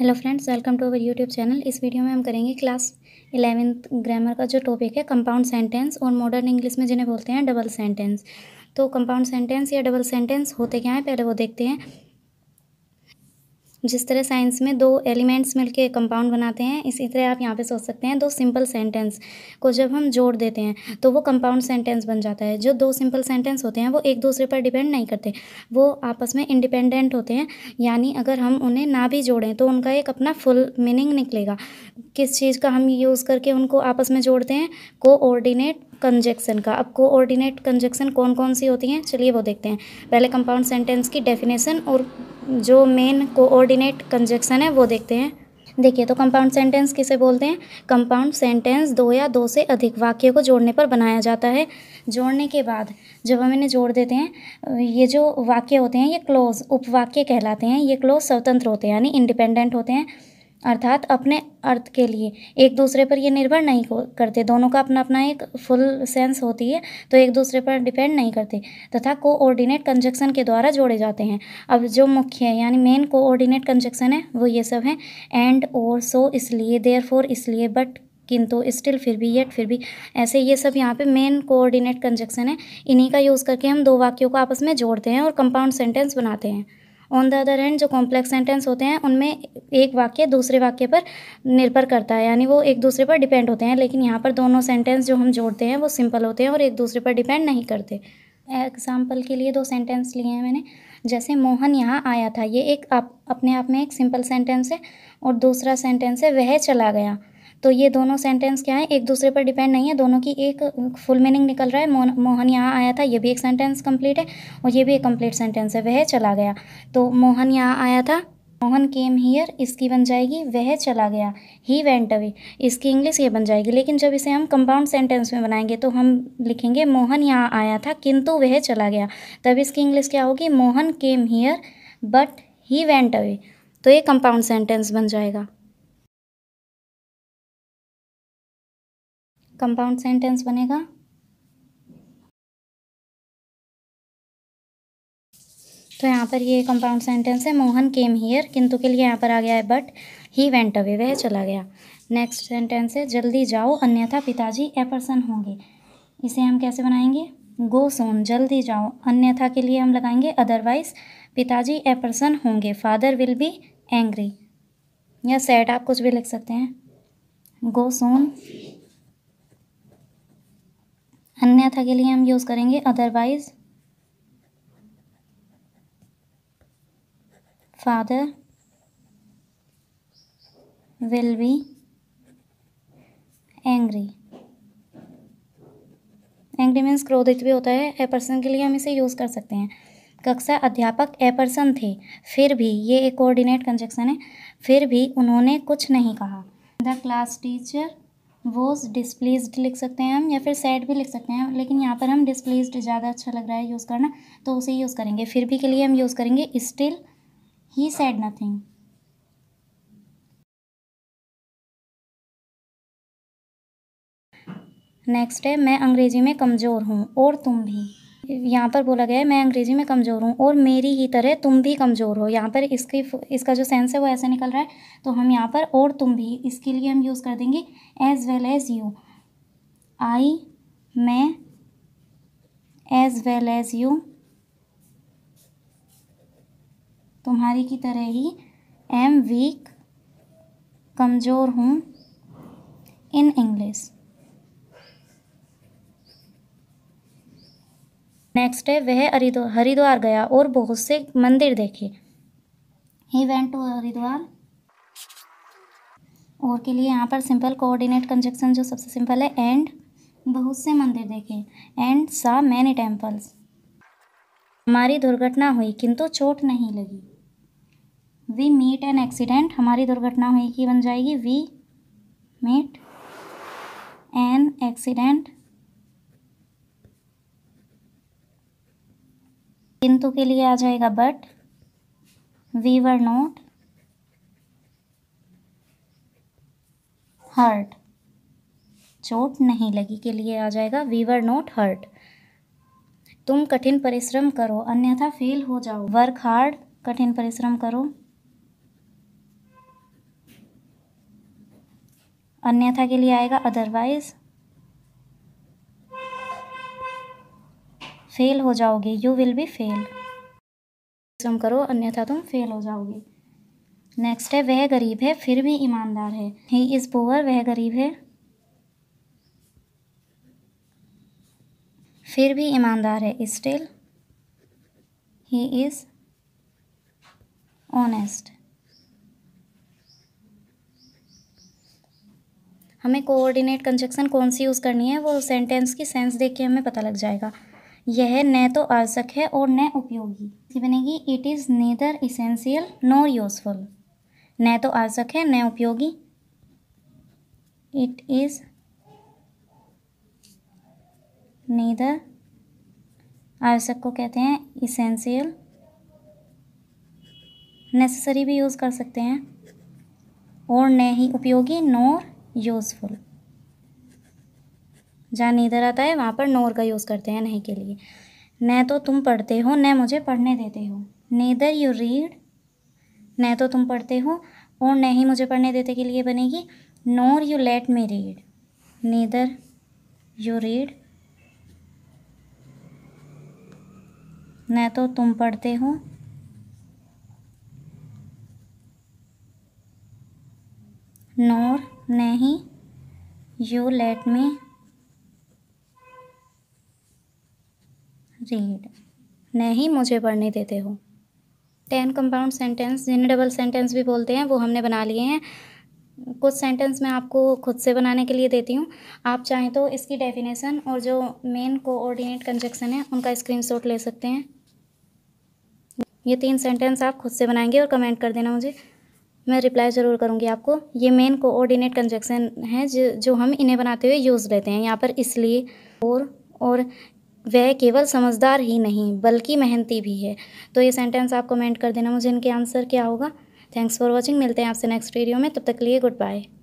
hello friends welcome to our YouTube channel इस video में हम करेंगे क्लास इलेवेंथ ग्रामर का जो टॉपिक है कंपाउंड सेंटेंस और मॉडर्न इंग्लिश में जिन्हें बोलते हैं डबल सेंटेंस तो कंपाउंड सेंटेंस या डबल सेंटेंस होते क्या हैं पहले वो देखते हैं जिस तरह साइंस में दो एलिमेंट्स मिलके कंपाउंड बनाते हैं इसी तरह आप यहाँ पे सोच सकते हैं दो सिंपल सेंटेंस को जब हम जोड़ देते हैं तो वो कंपाउंड सेंटेंस बन जाता है जो दो सिंपल सेंटेंस होते हैं वो एक दूसरे पर डिपेंड नहीं करते वो आपस में इंडिपेंडेंट होते हैं यानी अगर हम उन्हें ना भी जोड़ें तो उनका एक अपना फुल मीनिंग निकलेगा किस चीज़ का हम यूज़ करके उनको आपस में जोड़ते हैं कोऑर्डिनेट कंजेक्शन का अब कोऑर्डिनेट कंजेक्शन कौन कौन सी होती हैं चलिए वो देखते हैं पहले कंपाउंड सेंटेंस की डेफिनेशन और जो मेन कोऑर्डिनेट कंजक्शन है वो देखते हैं देखिए तो कंपाउंड सेंटेंस किसे बोलते हैं कंपाउंड सेंटेंस दो या दो से अधिक वाक्य को जोड़ने पर बनाया जाता है जोड़ने के बाद जब हम इन्हें जोड़ देते हैं ये जो वाक्य होते हैं ये क्लोज उपवाक्य कहलाते हैं ये क्लोज स्वतंत्र होते हैं यानी इंडिपेंडेंट होते हैं अर्थात अपने अर्थ के लिए एक दूसरे पर ये निर्भर नहीं करते दोनों का अपना अपना एक फुल सेंस होती है तो एक दूसरे पर डिपेंड नहीं करते तथा कोऑर्डिनेट कंजक्शन के द्वारा जोड़े जाते हैं अब जो मुख्य है यानी मेन कोऑर्डिनेट कंजक्शन है वो ये सब हैं एंड और सो इसलिए देयर फोर इसलिए बट किंतु स्टिल फिर भी येट फिर भी ऐसे ये सब यहाँ पे मेन कोऑर्डिनेट कंजक्शन है इन्हीं का यूज़ करके हम दो वाक्यों को आपस में जोड़ते हैं और कंपाउंड सेंटेंस बनाते हैं ऑन द अदर हैंड जो कॉम्प्लेक्स सेंटेंस होते हैं उनमें एक वाक्य दूसरे वाक्य पर निर्भर करता है यानी वो एक दूसरे पर डिपेंड होते हैं लेकिन यहाँ पर दोनों सेंटेंस जो हम जोड़ते हैं वो सिंपल होते हैं और एक दूसरे पर डिपेंड नहीं करते एग्जाम्पल के लिए दो सेंटेंस लिए हैं मैंने जैसे मोहन यहाँ आया था ये एक आप अपने आप में एक सिंपल सेंटेंस है और दूसरा सेंटेंस है वह चला गया तो ये दोनों सेंटेंस क्या है एक दूसरे पर डिपेंड नहीं है दोनों की एक फुल मीनिंग निकल रहा है मोहन मोहन यहाँ आया था ये भी एक सेंटेंस कंप्लीट है और ये भी एक कंप्लीट सेंटेंस है वह चला गया तो मोहन यहाँ आया था मोहन केम हीयर इसकी बन जाएगी वह चला गया ही वेंट अवे इसकी इंग्लिश ये बन जाएगी लेकिन जब इसे हम कंपाउंड सेंटेंस में बनाएंगे तो हम लिखेंगे मोहन यहाँ आया था किंतु वह चला गया तब इसकी इंग्लिश क्या होगी Mohan came here but he went away तो ये कंपाउंड सेंटेंस बन जाएगा कंपाउंड सेंटेंस बनेगा तो यहाँ पर ये कंपाउंड सेंटेंस है मोहन केम हियर किंतु के लिए यहाँ पर आ गया है बट ही वेंट अवे वह चला गया नेक्स्ट सेंटेंस है जल्दी जाओ अन्यथा पिताजी एपर्सन होंगे इसे हम कैसे बनाएंगे गो सोन जल्दी जाओ अन्यथा के लिए हम लगाएंगे अदरवाइज पिताजी एपर्सन होंगे फादर विल बी एंग्री या सैड आप कुछ भी लिख सकते हैं गो सोन अन्यथा के लिए हम यूज़ करेंगे otherwise father will be angry angry means क्रोधित भी होता है ए पर्सन के लिए हम इसे यूज़ कर सकते हैं कक्षा अध्यापक ए पर्सन थे फिर भी ये एक कोऑर्डिनेट कंजक्शन है फिर भी उन्होंने कुछ नहीं कहा the class teacher was displaced लिख सकते हैं हम या फिर सैड भी लिख सकते हैं लेकिन यहाँ पर हम डिस्प्लेस्ड ज़्यादा अच्छा लग रहा है यूज़ करना तो उसे यूज़ करेंगे फिर भी के लिए हम यूज़ करेंगे still he said nothing next है मैं अंग्रेजी में कमज़ोर हूँ और तुम भी यहाँ पर बोला गया है मैं अंग्रेज़ी में कमज़ोर हूँ और मेरी ही तरह तुम भी कमज़ोर हो यहाँ पर इसकी इसका जो सेंस है वो ऐसे निकल रहा है तो हम यहाँ पर और तुम भी इसके लिए हम यूज़ कर देंगे as well as you I मैं एज़ वेल एज़ यू तुम्हारी की तरह ही एम वीक कमज़ोर हूँ इन इंग्लिश नेक्स्ट है वह हरिद्वार हरिद्वार गया और बहुत से मंदिर देखे ही वेंट टू हरिद्वार और के लिए यहाँ पर सिंपल कोऑर्डिनेट कंजक्शन जो सबसे सिंपल है एंड बहुत से मंदिर देखे एंड सा मैनी टेम्पल्स हमारी दुर्घटना हुई किंतु चोट नहीं लगी वी मीट एन एक्सीडेंट हमारी दुर्घटना हुई की बन जाएगी वी मीट एन एक्सीडेंट किंतु के लिए आ जाएगा but we were not hurt चोट नहीं लगी के लिए आ जाएगा वी वर नॉट हर्ट तुम कठिन परिश्रम करो अन्यथा फेल हो जाओ वर्क हार्ड कठिन परिश्रम करो अन्यथा के लिए आएगा अदरवाइज फेल हो जाओगे यू विल बी फेल परिश्रम करो अन्यथा तुम फेल हो जाओगे नेक्स्ट है वह गरीब है फिर भी ईमानदार है ही इज़ पुअर वह गरीब है फिर भी ईमानदार है स्टिल ही इज़ ऑनेस्ट हमें कोऑर्डिनेट कंजक्शन कौन सी यूज़ करनी है वो सेंटेंस की सेंस देख के हमें पता लग जाएगा यह न तो आवश्यक है और न उपयोगी बनेगी it is neither essential nor useful न तो आवश्यक है न उपयोगी इट इज़ नीदर आवश्यक को कहते हैं इसेंशियल नेसेसरी भी यूज़ कर सकते हैं और न ही उपयोगी नॉर यूज़फुल जहाँ नीदर आता है वहाँ पर नोर का यूज़ करते हैं नहीं के लिए न तो तुम पढ़ते हो न मुझे पढ़ने देते हो नीदर यू रीड न तो तुम पढ़ते हो और न ही मुझे पढ़ने देते के लिए बनेगी nor you let me read neither you read न तो तुम पढ़ते हो नोर नहीं यू लेट मी रीड नहीं मुझे पढ़ने देते हो टेन कंपाउंड सेंटेंस जिन्हें डबल सेंटेंस भी बोलते हैं वो हमने बना लिए हैं कुछ सेंटेंस मैं आपको खुद से बनाने के लिए देती हूँ आप चाहें तो इसकी डेफिनेशन और जो मेन कोऑर्डिनेट कंजक्शन है उनका स्क्रीनशॉट ले सकते हैं ये तीन सेंटेंस आप खुद से बनाएंगे और कमेंट कर देना मुझे मैं रिप्लाई ज़रूर करूँगी आपको ये मेन कोऑर्डिनेट कंजक्शन है जो जो हम इन्हें बनाते हुए यूज़ लेते हैं यहाँ पर इसलिए और और वह केवल समझदार ही नहीं बल्कि मेहनती भी है तो ये सेंटेंस आप कमेंट कर देना मुझे इनके आंसर क्या होगा थैंक्स फॉर वॉचिंग मिलते हैं आपसे नेक्स्ट वीडियो में तब तक लिए गुड बाय